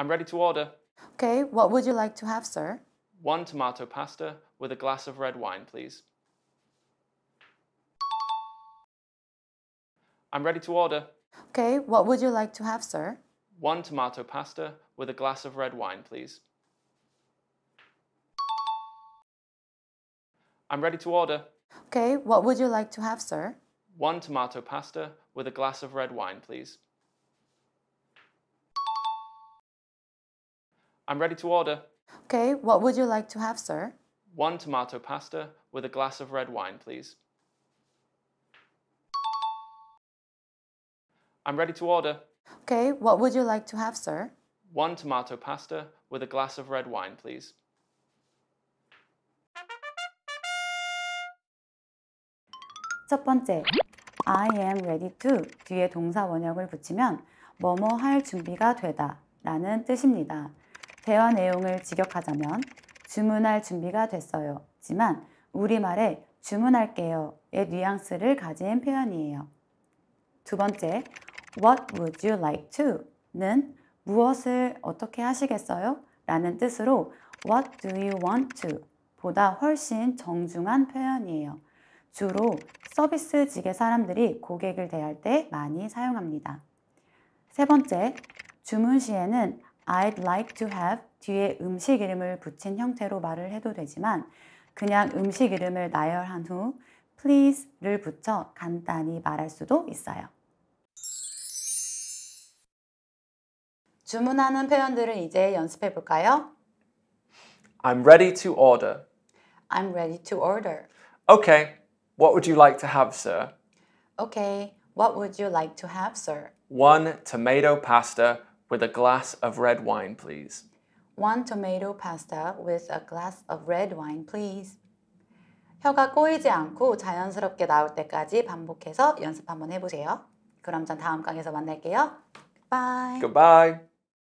I'm ready to order. Okay, what would you like to have, sir? One tomato pasta with a glass of red wine, please. I'm ready to order. Okay, what would you like to have, sir? One tomato pasta with a glass of red wine, please. I'm ready to order. Okay, what would you like to have, sir? One tomato pasta with a glass of red wine, please. I'm ready to order. Okay, what would you like to have, sir? One tomato pasta with a glass of red wine, please. I'm ready to order. Okay, what would you like to have, sir? One tomato pasta with a glass of red wine, please. 첫 번째, I am ready to 뒤에 동사 원형을 붙이면 뭐뭐 할 준비가 되다 라는 뜻입니다. 대화 내용을 직역하자면 주문할 준비가 됐어요. 지만 우리말에 주문할게요의 뉘앙스를 가진 표현이에요. 두 번째, What would you like to? 는 무엇을 어떻게 하시겠어요? 라는 뜻으로 What do you want to? 보다 훨씬 정중한 표현이에요. 주로 서비스직의 사람들이 고객을 대할 때 많이 사용합니다. 세 번째, 주문 시에는 I'd like to have 뒤에 음식 이름을 붙인 형태로 말을 해도 되지만 그냥 음식 이름을 나열한 후 please를 붙여 간단히 말할 수도 있어요. 주문하는 표현들을 이제 연습해 볼까요? I'm ready to order. I'm ready to order. Okay. What would you like to have, sir? Okay. What would you like to have, sir? One tomato pasta with a glass of red wine, please. One tomato pasta with a glass of red wine, please. 혀가 꼬이지 않고 자연스럽게 나올 때까지 반복해서 연습 한번 해보세요. 그럼 전 다음 강에서 만날게요. Goodbye. Goodbye.